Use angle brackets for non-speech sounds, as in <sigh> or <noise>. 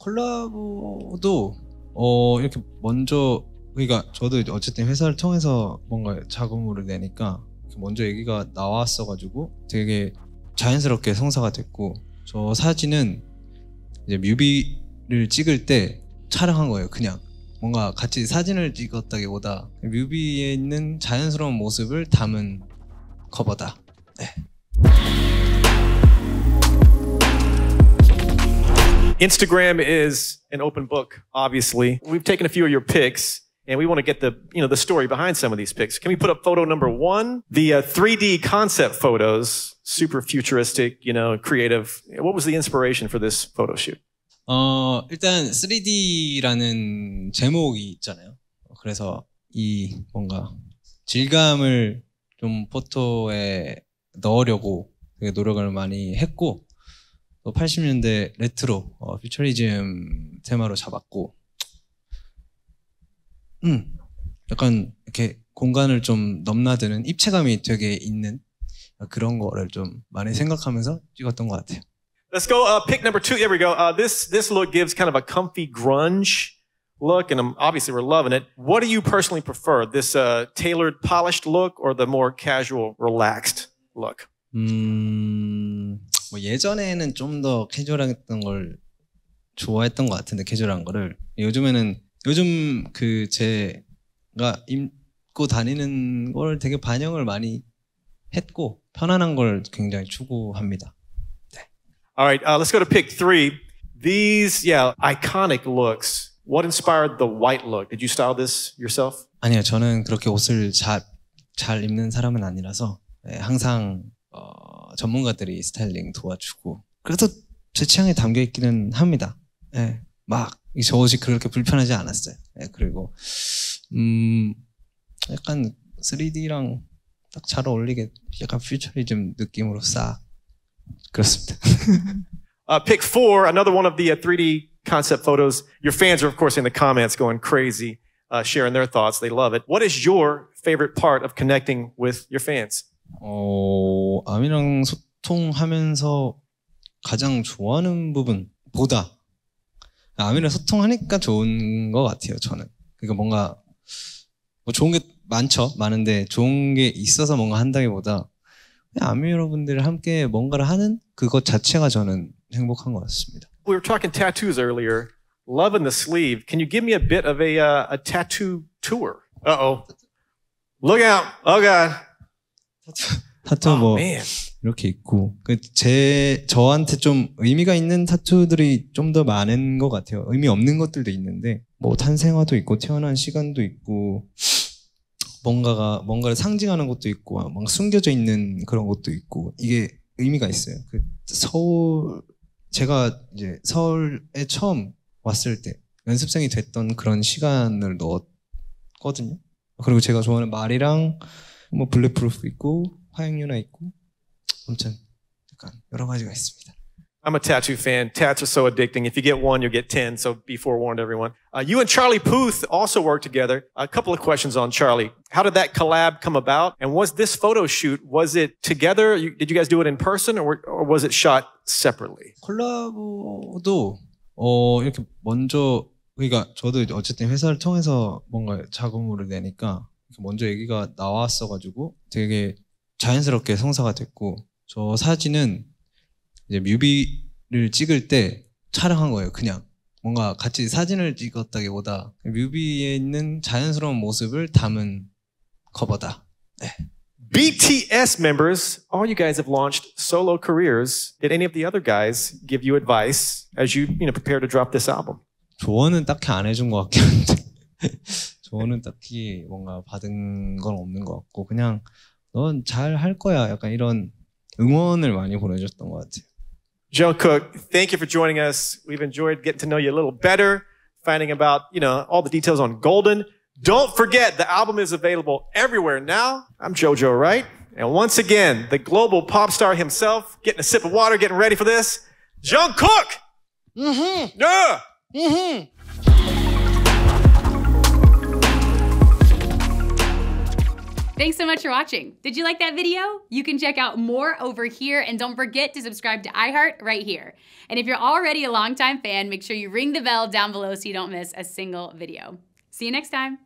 콜라보도 어 이렇게 먼저 그러니까 저도 어쨌든 회사를 통해서 뭔가 자금으로 내니까 먼저 얘기가 나왔어가지고 되게 자연스럽게 성사가 됐고 저 사진은 이제 뮤비를 찍을 때 촬영한 거예요 그냥 뭔가 같이 사진을 찍었다기보다 뮤비에 있는 자연스러운 모습을 담은 커버다 네. Instagram is an open book, obviously. We've taken a few of your pics and we want to get the you know the story behind some of these pics. Can we put up photo number one? The uh, 3D concept photos, super futuristic, you know, creative. What was the inspiration for this photo shoot? 어 일단 3D라는 제목이 있잖아요. 그래서 이 뭔가 질감을 좀 포토에 넣으려고 되게 노력을 많이 했고 또 80년대 레트로 어, 퓨처리즘 테마로 잡았고 음 약간 이렇게 공간을 좀 넘나드는 입체감이 되게 있는 그런 거를 좀 많이 생각하면서 찍었던 것 같아요. Let's go. Uh, pick number two. Here we go. Uh, this this look gives kind of a comfy grunge look, and I'm, obviously we're loving it. What do you personally prefer? This uh, tailored, polished look, or the more casual, relaxed look? 음... 뭐 예전에는 좀 더 캐주얼했던 걸 좋아했던 것 같은데 캐주얼한 거를 요즘에는 요즘 그 제가 입고 다니는 걸 되게 반영을 많이 했고 편안한 걸 굉장히 추구합니다. 네. All right, uh, let's go to pick three. These, yeah, iconic looks. What inspired the white look? Did you style this yourself? 아니요, 저는 그렇게 옷을 잘 잘 입는 사람은 아니라서 항상 전문가들이 스타일링 도와주고 그래도 제 취향에 담겨 있기는 합니다. 예. 막저 옷이 그렇게 불편하지 않았어요. 예, 그리고 음 약간 3D랑 딱 잘 어울리게 약간 퓨처리즘 느낌으로 싹 그렇습니다. uh, pick four, another one of the uh, 3D concept photos. Your fans are, of course, in the comments going crazy, uh, sharing their thoughts. They love it. What is your favorite part of connecting with your fans? 어, 아미랑 소통하면서 가장 좋아하는 부분보다 아미랑 소통하니까 좋은 것 같아요, 저는. 그러니까 뭔가 뭐 좋은 게 많죠, 많은데 좋은 게 있어서 뭔가 한다기보다 아미 여러분들 함께 뭔가를 하는 그것 자체가 저는 행복한 것 같습니다. We were talking tattoos earlier. Love in the sleeve. Can you give me a bit of a uh, a tattoo tour? Uh oh. Look out! Oh god. <laughs> 타투 아, 뭐 o 네. 이렇게 있고 그제 저한테 좀 의미가 있는 타투들이 좀 더 많은 것 같아요. 의미 없는 것들도 있는데 뭐 탄생화도 있고 태어난 시간도 있고 뭔가가 뭔가를 상징하는 것도 있고 아, 뭔가 숨겨져 있는 그런 것도 있고 이게 의미가 있어요. 그 서울 제가 이제 서울에 처음 왔을 때 연습생이 됐던 그런 시간을 넣었거든요. 그리고 제가 좋아하는 말이랑 뭐 블랙프루프 있고 화학유나 있고 아무튼 약간 여러 가지가 있습니다. I'm a tattoo fan. Tats are so addicting. If you get one, you'll get 10. So be forewarned, everyone. Uh, you and Charlie Puth also work together. A couple of questions on Charlie. How did that collab come about? And was this photo shoot, was it together? You, did you guys do it in person or, or was it shot separately? 콜라보도, 어, 이렇게 먼저, 그러니까 저도 어쨌든 회사를 통해서 뭔가 작업물을 내니까 먼저 얘기가 나왔어가지고 되게 자연스럽게 성사가 됐고 저 사진은 이제 뮤비를 찍을 때 촬영한 거예요. 그냥 뭔가 같이 사진을 찍었다기보다 뮤비에 있는 자연스러운 모습을 담은 커버다. 네. BTS members, all you guys have launched solo careers. Did any of the other guys give you advice as you, you know, prepare to drop this album? 조언은 딱히 안 해준 것 같긴 한데 저는 딱히 뭔가 받은 건 없는 것 같고 그냥 넌 잘 할 거야 약간 이런 응원을 많이 보내줬던 것 같아요. Joe Cook, thank you for joining us. We've enjoyed getting to know you a little better, finding about, you know, all the details on Golden. Don't forget, the album is available everywhere now. I'm JoJo, right? And once again, the global pop star himself, getting a sip of water, getting ready for this. Jungkook! Mm-hmm. Yeah! Mm-hmm. Thanks so much for watching. Did you like that video? You can check out more over here and don't forget to subscribe to iHeart right here. And if you're already a longtime fan, make sure you ring the bell down below so you don't miss a single video. See you next time.